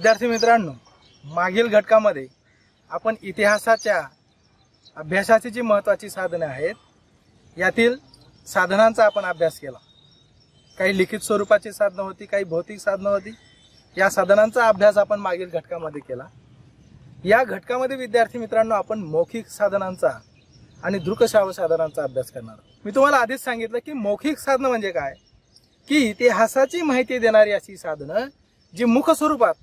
विद्यार्थी मित्रांनो मागील घटकामध्ये आपण इतिहासाच्या अभ्यासाची जी महत्वाची साधने आहेत यातील साधनांचा आपण अभ्यास केला काही लिखित स्वरूपाची साधनं होती काही भौतिक साधनं होती या साधनांचा अभ्यास आपण मागील घटकामध्ये केला या घटकामध्ये विद्यार्थी मित्रांनो आपण मौखिक साधनांचा आणि दृकश्राव्य साधनांचा अभ्यास करणार मी तुम्हाला आधीच सांगितलं की मौखिक साधनं म्हणजे काय की इतिहासाची माहिती देणारी अशी साधनं जी मुख स्वरूपात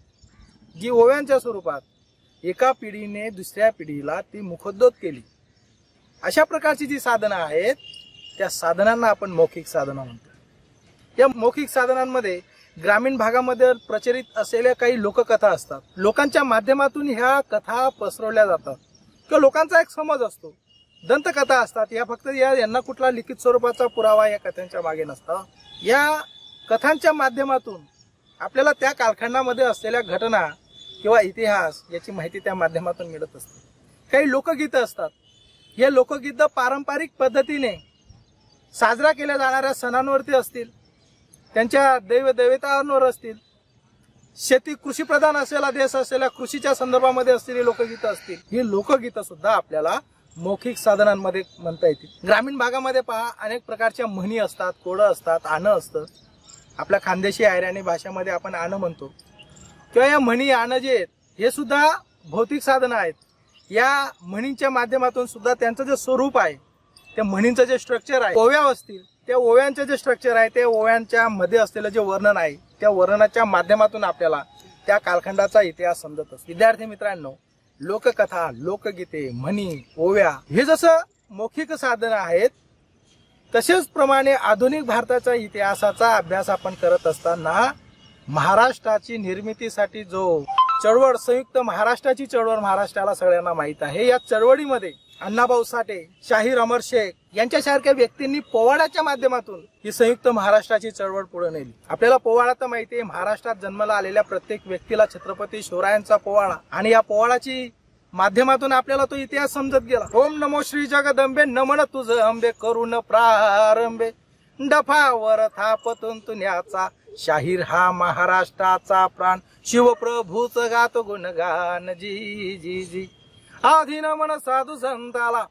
जी ओव्यांच्या स्वरूपात एका पिढीने दुसऱ्या पिढीला ती मुखोद्योत केली अशा प्रकारची जी साधनं आहेत त्या साधनांना आपण मौखिक साधनं म्हणतो या मौखिक साधनांमध्ये ग्रामीण भागामध्ये प्रचलित असलेल्या काही लोककथा असतात लोकांच्या माध्यमातून ह्या कथा पसरवल्या जातात किंवा लोकांचा एक समज असतो दंतकथा असतात या फक्त या यांना कुठला लिखित स्वरूपाचा पुरावा या कथांच्या मागे नसतं या कथांच्या माध्यमातून आपल्याला त्या कालखंडामध्ये असलेल्या घटना किंवा इतिहास याची माहिती त्या माध्यमातून मिळत असते काही लोकगीतं असतात हे लोकगीतं पारंपरिक पद्धतीने साजरा केल्या जाणाऱ्या सणांवरती असतील त्यांच्या दैवदेवतांवर असतील शेती कृषीप्रधान असलेला देश असलेल्या कृषीच्या संदर्भामध्ये असलेली लोकगीतं असतील ही लोकगीतं सुद्धा आपल्याला मौखिक साधनांमध्ये म्हणता येतील ग्रामीण भागामध्ये पहा अनेक प्रकारच्या म्हणी असतात कोडं असतात आणं असतं आपल्या खानदेशी आयराणी भाषेमध्ये आपण आणं म्हणतो किंवा या म्हणी आणजे हे सुद्धा भौतिक साधनं आहेत या म्हणींच्या माध्यमातून सुद्धा त्यांचं जे स्वरूप आहे त्या म्हणींचं जे स्ट्रक्चर आहे ओव्या असतील त्या ओव्यांचं जे स्ट्रक्चर आहे त्या ओव्यांच्या मध्ये असलेलं जे वर्णन आहे त्या वर्णनाच्या माध्यमातून आपल्याला त्या कालखंडाचा इतिहास समजत असतो विद्यार्थी मित्रांनो लोककथा लोकगीते म्हणी ओव्या हे जसं मौखिक साधनं आहेत तसेच प्रमाणे आधुनिक भारताच्या इतिहासाचा अभ्यास आपण करत असताना महाराष्ट्राची निर्मितीसाठी जो चळवळ संयुक्त महाराष्ट्राची चळवळ महाराष्ट्राला सगळ्यांना माहीत आहे या चळवळीमध्ये अण्णाभाऊ साठे शाहीर अमर शेख यांच्यासारख्या व्यक्तींनी पोवाड्याच्या माध्यमातून ही संयुक्त महाराष्ट्राची चळवळ पुढे नेली आपल्याला पोवाडा तर माहिती आहे महाराष्ट्रात जन्माला आलेल्या प्रत्येक व्यक्तीला छत्रपती शिवरायांचा पोवाडा आणि या पोवाडाची माध्यमातून आपल्याला तो इतिहास समजत गेला ओम नमो श्री जगदंबे नमन तुझ अंबे करून प्रारंभे डफावर थापतून तुन्याचा शाहीर हा महाराष्ट्राचा प्राण शिवप्रभूच गात गुणगान जी जी जी आधी नमन साधू संताला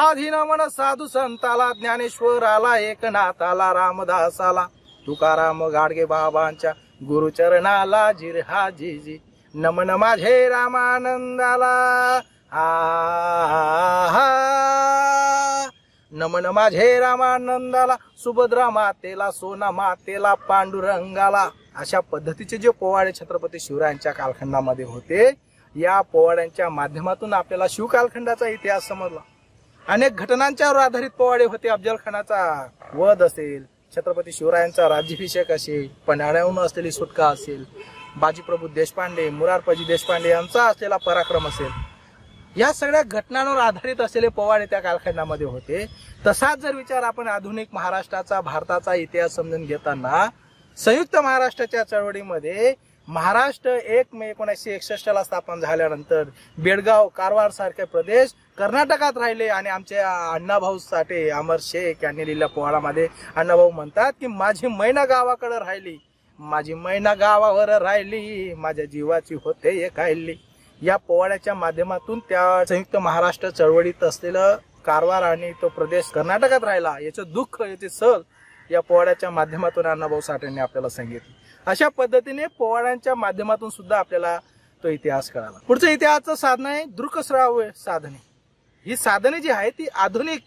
आधी नमन साधू संताला ज्ञानेश्वराला एकनाथाला रामदासाला तुकाराम गाडगे बाबांच्या गुरुचरणाला जिर हा जी जी नमन माझे रामानंदाला आ हा नमन माझे रामानंदाला सुभद्रा मातेला सोना मातेला पांडुरंगाला अशा पद्धतीचे जे पोवाडे छत्रपती शिवरायांच्या कालखंडामध्ये होते या पोवाड्यांच्या माध्यमातून आपल्याला शिव कालखंडाचा इतिहास समजला अनेक घटनांच्यावर आधारित पोवाडे होते अफजल खानाचा वध असेल छत्रपती शिवरायांचा राज्याभिषेक असेल पन्हाळ्याहून असलेली सुटका असेल बाजीप्रभू देशपांडे मुरारपजी देशपांडे यांचा असलेला पराक्रम असेल या सगळ्या घटनांवर आधारित असलेले पोवाडे त्या कालखंडामध्ये होते तसाच जर विचार आपण आधुनिक महाराष्ट्राचा भारताचा इतिहास समजून घेताना संयुक्त महाराष्ट्राच्या चळवळीमध्ये महाराष्ट्र एक मे एकोणीसशे ला स्थापन झाल्यानंतर बेळगाव कारवार सारखे प्रदेश कर्नाटकात राहिले आणि आमचे अण्णाभाऊ साठे अमर शेख यांनी लिहिल्या पोवाडामध्ये अण्णाभाऊ म्हणतात की माझी मैना गावाकडे राहिली माझी मैना गावावर राहिली माझ्या जीवाची होते एक राहिली या पोवाड्याच्या माध्यमातून त्या संयुक्त महाराष्ट्र चळवळीत असलेलं कारवार आणि तो प्रदेश कर्नाटकात राहिला याचं दुःख याचे सल या पोवाड्याच्या माध्यमातून अण्णाभाऊ साठेंनी आपल्याला सांगितले अशा पद्धतीने पोवाड्यांच्या माध्यमातून सुद्धा आपल्याला तो इतिहास कळाला पुढचं इतिहासाचं साधन आहे दृकश्राव्य साधने ही साधने जी आहे ती आधुनिक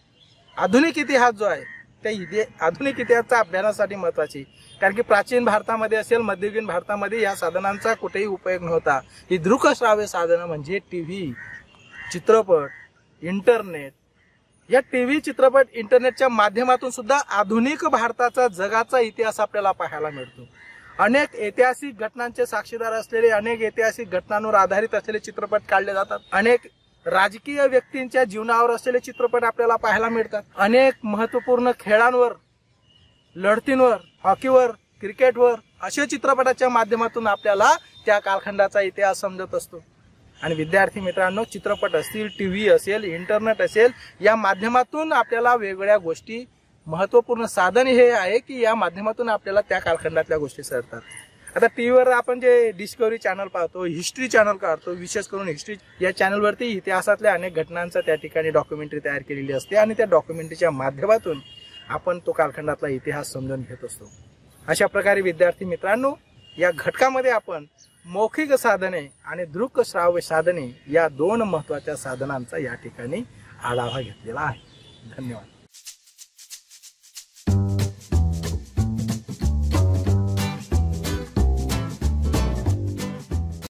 आधुनिक इतिहास जो आहे त्या आधुनिक इतिहासाच्या अभ्यासासाठी महत्वाची कारण की प्राचीन भारतामध्ये असेल मध्ययुगीन भारतामध्ये या साधनांचा कुठेही उपयोग नव्हता ही श्राव्य साधनं म्हणजे टी व्ही चित्रपट इंटरनेट या टी व्ही चित्रपट इंटरनेटच्या माध्यमातून सुद्धा आधुनिक भारताचा जगाचा इतिहास आपल्याला पाहायला मिळतो अनेक ऐतिहासिक घटनांचे साक्षीदार असलेले अनेक ऐतिहासिक घटनांवर आधारित असलेले चित्रपट काढले जातात अनेक राजकीय व्यक्तींच्या जीवनावर असलेले चित्रपट आपल्याला पाहायला मिळतात अनेक महत्वपूर्ण खेळांवर लढतींवर हॉकीवर क्रिकेटवर अशा चित्रपटाच्या माध्यमातून आपल्याला त्या कालखंडाचा इतिहास समजत असतो आणि विद्यार्थी मित्रांनो चित्रपट असतील टी व्ही असेल इंटरनेट असेल या माध्यमातून आपल्याला वेगवेगळ्या गोष्टी महत्त्वपूर्ण साधन हे आहे की या माध्यमातून आपल्याला त्या कालखंडातल्या गोष्टी सरतात आता टी व्हीवर आपण जे डिस्कवरी चॅनल पाहतो हिस्ट्री चॅनल काढतो विशेष करून हिस्ट्री या चॅनलवरती इतिहासातल्या अनेक घटनांचा त्या ठिकाणी डॉक्युमेंटरी तयार केलेली असते आणि त्या डॉक्युमेंटरीच्या माध्यमातून आपण तो कालखंडातला इतिहास समजून घेत असतो अशा प्रकारे विद्यार्थी मित्रांनो या घटकामध्ये आपण मौखिक साधने आणि दृक श्राव्य साधने या दोन महत्वाच्या साधनांचा या ठिकाणी आढावा घेतलेला आहे धन्यवाद